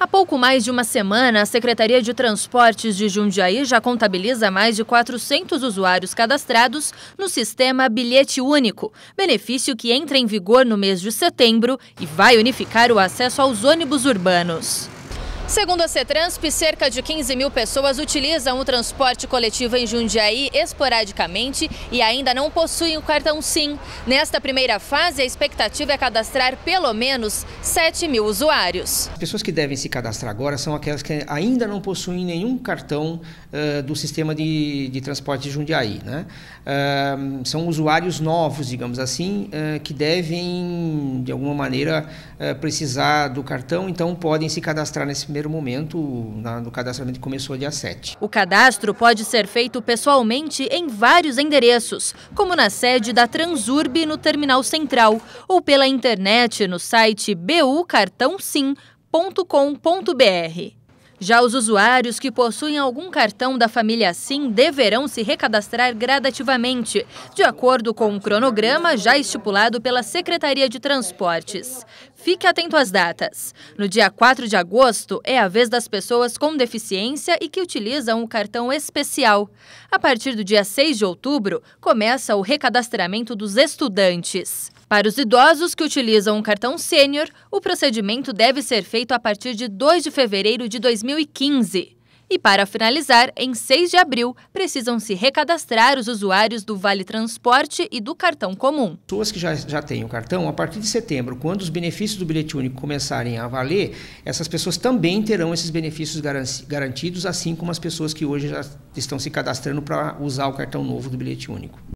Há pouco mais de uma semana, a Secretaria de Transportes de Jundiaí já contabiliza mais de 400 usuários cadastrados no sistema Bilhete Único, benefício que entra em vigor no mês de setembro e vai unificar o acesso aos ônibus urbanos. Segundo a Cetransp, cerca de 15 mil pessoas utilizam o transporte coletivo em Jundiaí esporadicamente e ainda não possuem o cartão SIM. Nesta primeira fase, a expectativa é cadastrar pelo menos 7 mil usuários. As pessoas que devem se cadastrar agora são aquelas que ainda não possuem nenhum cartão uh, do sistema de, de, transporte de Jundiaí. Né? Uh, são usuários novos, digamos assim, uh, que devem, de alguma maneira, precisar do cartão, então podem se cadastrar nesse primeiro primeiro momento, na, no cadastramento começou dia 7. O cadastro pode ser feito pessoalmente em vários endereços, como na sede da Transurb no Terminal Central, ou pela internet no site bucartãosim.com.br. Já os usuários que possuem algum cartão da família SIM deverão se recadastrar gradativamente, de acordo com o um cronograma já estipulado pela Secretaria de Transportes. Fique atento às datas. No dia 4 de agosto é a vez das pessoas com deficiência e que utilizam o cartão especial. A partir do dia 6 de outubro, começa o recadastramento dos estudantes. Para os idosos que utilizam o cartão sênior, o procedimento deve ser feito a partir de 2 de fevereiro de 2020. 2015. E para finalizar, em 6 de abril, precisam se recadastrar os usuários do Vale Transporte e do cartão comum. Pessoas que já, já têm o cartão, a partir de setembro, quando os benefícios do bilhete único começarem a valer, essas pessoas também terão esses benefícios garantidos, assim como as pessoas que hoje já estão se cadastrando para usar o cartão novo do bilhete único.